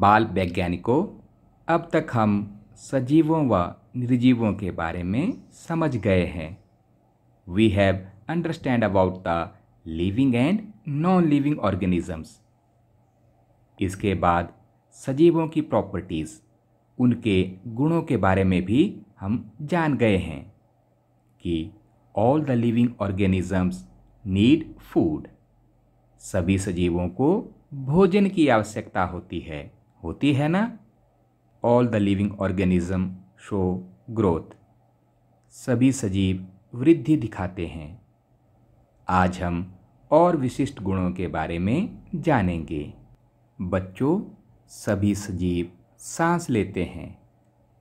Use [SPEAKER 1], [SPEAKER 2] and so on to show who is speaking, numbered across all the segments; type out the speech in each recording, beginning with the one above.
[SPEAKER 1] बाल वैज्ञानिकों अब तक हम सजीवों व निर्जीवों के बारे में समझ गए हैं we have understand about the living and non living organisms इसके बाद सजीवों की प्रॉपर्टीज़ उनके गुणों के बारे में भी हम जान गए हैं कि all the living organisms need food सभी सजीवों को भोजन की आवश्यकता होती है होती है ना all the living organism show growth सभी सजीव वृद्धि दिखाते हैं आज हम और विशिष्ट गुणों के बारे में जानेंगे बच्चों सभी सजीव सांस लेते हैं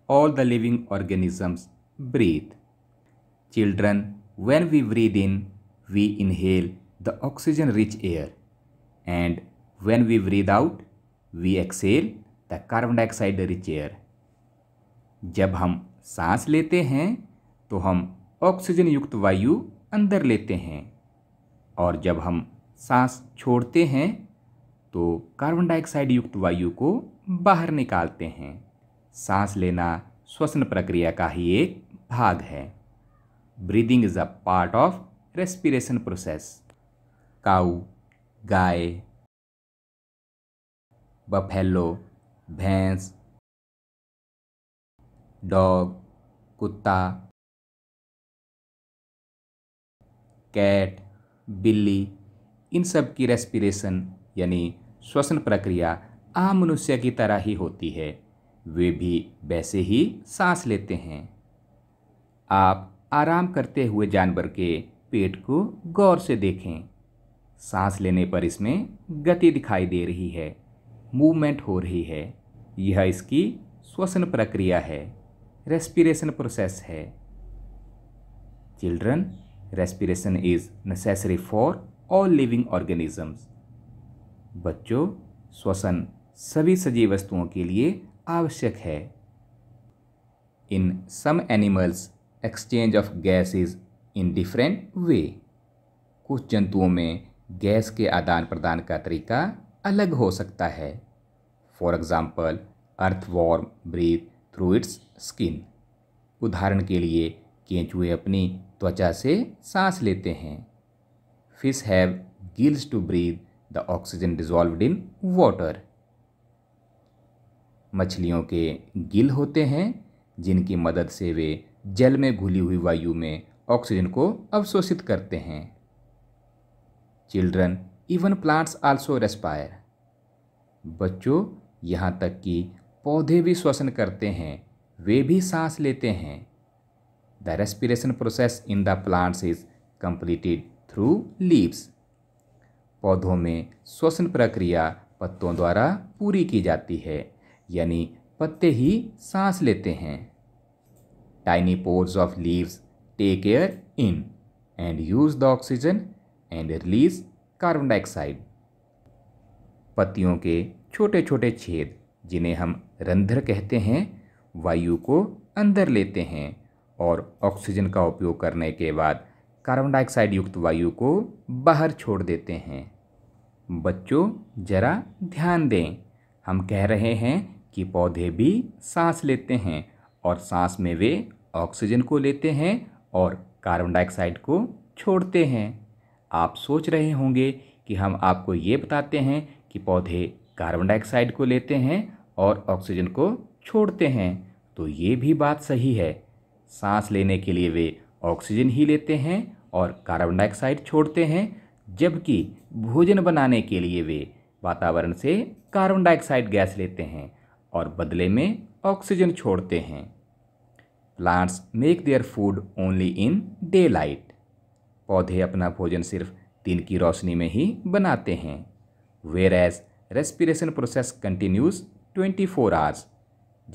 [SPEAKER 1] all the living organisms breathe children when we breathe in we inhale the oxygen rich air and when we breathe out we exhale the carbon dioxide rich air जब हम सांस लेते हैं तो हम ऑक्सीजन युक्त वायु अंदर लेते हैं और जब हम सांस छोड़ते हैं तो कार्बन डाइऑक्साइड युक्त वायु को बाहर निकालते हैं सांस लेना श्वसन प्रक्रिया का ही एक भाग है breathing is a part of respiration process cow गाय बफेलो भैंस डॉग कुत्ता कैट बिल्ली इन सब की रेस्पिरेशन यानी श्वसन प्रक्रिया आम मनुष्य की तरह ही होती है वे भी वैसे ही सांस लेते हैं आप आराम करते हुए जानवर के पेट को गौर से देखें सांस लेने पर इसमें गति दिखाई दे रही है मूवमेंट हो रही है यह इसकी श्वसन प्रक्रिया है रेस्पिरेशन प्रोसेस है children respiration is necessary for all living organisms बच्चों श्वसन सभी सजीव वस्तुओं के लिए आवश्यक है in some animals exchange of gas is in different way कुछ जंतुओं में गैस के आदान प्रदान का तरीका अलग हो सकता है for example earthworm breathe through its skin उदाहरण के लिए केंचुए अपनी त्वचा से सांस लेते हैं fish have gills to breathe the oxygen dissolve in water मछलियों के गिल होते हैं जिनकी मदद से वे जल में घुली हुई वायु में ऑक्सीजन को अवशोषित करते हैं children even plants also respire बच्चों यहाँ तक कि पौधे भी श्वसन करते हैं वे भी सांस लेते हैं the respiration process in the plants is completed through leaves पौधों में श्वसन प्रक्रिया पत्तों द्वारा पूरी की जाती है यानी पत्ते ही सांस लेते हैं tiny pores of leaves take air in and use the oxygen and release carbon dioxide पत्तियों के छोटे छोटे छेद जिन्हें हम रंध्र कहते हैं वायु को अंदर लेते हैं और ऑक्सीजन का उपयोग करने के बाद कार्बन डाइऑक्साइड युक्त वायु को बाहर छोड़ देते हैं बच्चों ज़रा ध्यान दें हम कह रहे हैं कि पौधे भी सांस लेते हैं और सांस में वे ऑक्सीजन को लेते हैं और कार्बन डाइऑक्साइड को छोड़ते हैं आप सोच रहे होंगे कि हम आपको ये बताते हैं कि पौधे कार्बन डाइऑक्साइड को लेते हैं और ऑक्सीजन को छोड़ते हैं तो ये भी बात सही है सांस लेने के लिए वे ऑक्सीजन ही लेते हैं और कार्बन डाइऑक्साइड छोड़ते हैं जबकि भोजन बनाने के लिए वे वातावरण से कार्बन डाइऑक्साइड गैस लेते हैं और बदले में ऑक्सीजन छोड़ते हैं plants make their food only in daylight पौधे अपना भोजन सिर्फ दिन की रोशनी में ही बनाते हैं whereas respiration process continues 24 four hours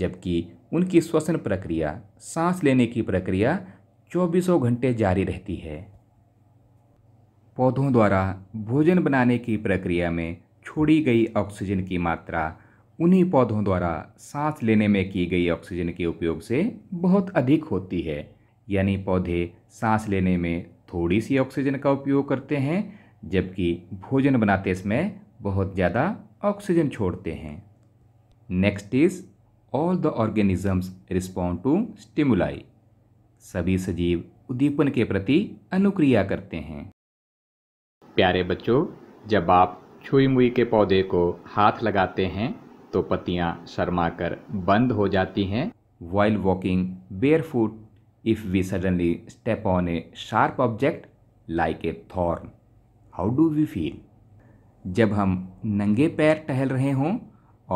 [SPEAKER 1] जबकि उनकी श्वसन प्रक्रिया सांस लेने की प्रक्रिया चौबीसों घंटे जारी रहती है पौधों द्वारा भोजन बनाने की प्रक्रिया में छोड़ी गई ऑक्सीजन की मात्रा उन्हीं पौधों द्वारा सांस लेने में की गई ऑक्सीजन के उपयोग से बहुत अधिक होती है यानी पौधे सांस लेने में थोड़ी सी ऑक्सीजन का उपयोग करते हैं जबकि भोजन बनाते समय बहुत ज़्यादा ऑक्सीजन छोड़ते हैं next is all the organisms respond to stimuli सभी सजीव उद्दीपन के प्रति अनुक्रिया करते हैं प्यारे बच्चों जब आप छुई मुई के पौधे को हाथ लगाते हैं तो पत्तियां शर्मा कर बंद हो जाती हैं while walking barefoot if we suddenly step on a sharp object like a thorn? How do we feel? जब हम नंगे पैर टहल रहे हों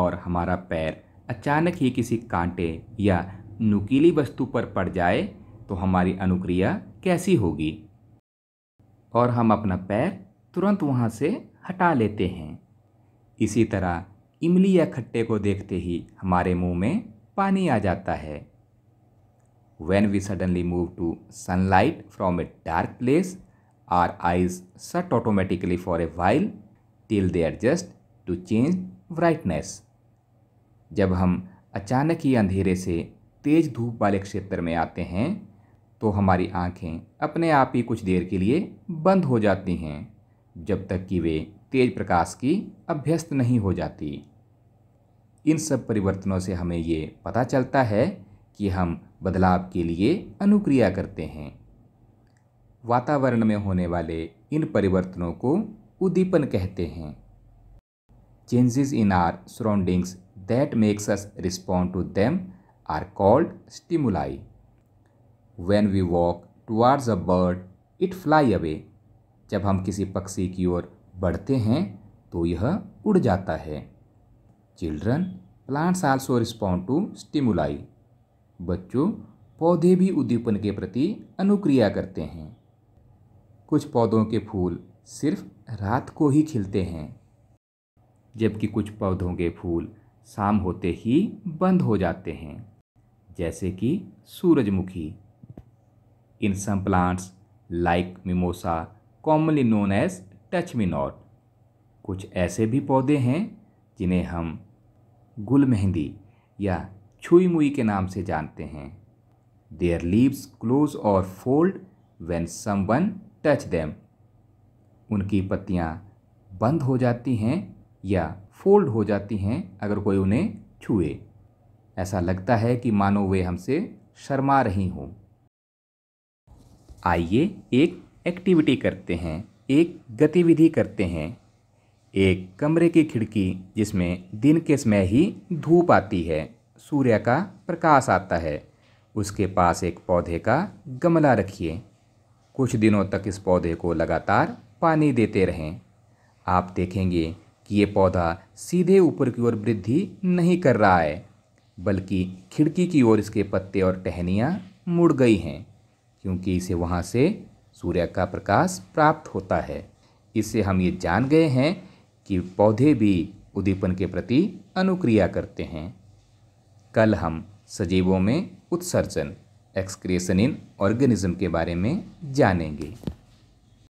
[SPEAKER 1] और हमारा पैर अचानक ही किसी कांटे या नुकीली वस्तु पर पड़ जाए तो हमारी अनुक्रिया कैसी होगी और हम अपना पैर तुरंत वहाँ से हटा लेते हैं इसी तरह इमली या खट्टे को देखते ही हमारे मुंह में पानी आ जाता है when we suddenly move to sunlight from a dark place, our eyes shut automatically for a while till they adjust to change brightness. jab hum achanak hi andhere se tez dhoop wale kshetra mein aate hain to hamari aankhein apne aap hi kuch der ke liye band ho jati hain jab tak ki ve तेज प्रकाश की अभ्यस्त नहीं हो जाती इन सब परिवर्तनों से हमें ये पता चलता है कि हम बदलाव के लिए अनुक्रिया करते हैं वातावरण में होने वाले इन परिवर्तनों को उद्दीपन कहते हैं changes in our surroundings that makes us respond to them are called stimuli when we walk towards a bird it fly away जब हम किसी पक्षी की ओर बढ़ते हैं तो यह उड़ जाता है children plants also respond to stimuli बच्चों पौधे भी उद्दीपन के प्रति अनुक्रिया करते हैं कुछ पौधों के फूल सिर्फ रात को ही खिलते हैं जबकि कुछ पौधों के फूल शाम होते ही बंद हो जाते हैं जैसे कि सूरजमुखी in some plants like mimosa commonly known as touch me not कुछ ऐसे भी पौधे हैं जिन्हें हम गुल मेहंदी या छुई मुई के नाम से जानते हैं देयर लीव्स क्लोज और fold when someone touch them उनकी पत्तियाँ बंद हो जाती हैं या फोल्ड हो जाती हैं अगर कोई उन्हें छुए ऐसा लगता है कि मानो वे हमसे शर्मा रही हों आइए एक एक्टिविटी करते हैं एक गतिविधि करते हैं एक कमरे की खिड़की जिसमें दिन के समय ही धूप आती है सूर्य का प्रकाश आता है उसके पास एक पौधे का गमला रखिए कुछ दिनों तक इस पौधे को लगातार पानी देते रहें आप देखेंगे कि ये पौधा सीधे ऊपर की ओर वृद्धि नहीं कर रहा है बल्कि खिड़की की ओर इसके पत्ते और टहनियाँ मुड़ गई हैं क्योंकि इसे वहाँ से सूर्य का प्रकाश प्राप्त होता है इससे हम ये जान गए हैं कि पौधे भी उद्दीपन के प्रति अनुक्रिया करते हैं कल हम सजीवों में उत्सर्जन एक्सक्रिएशन इन ऑर्गेनिज्म के बारे में जानेंगे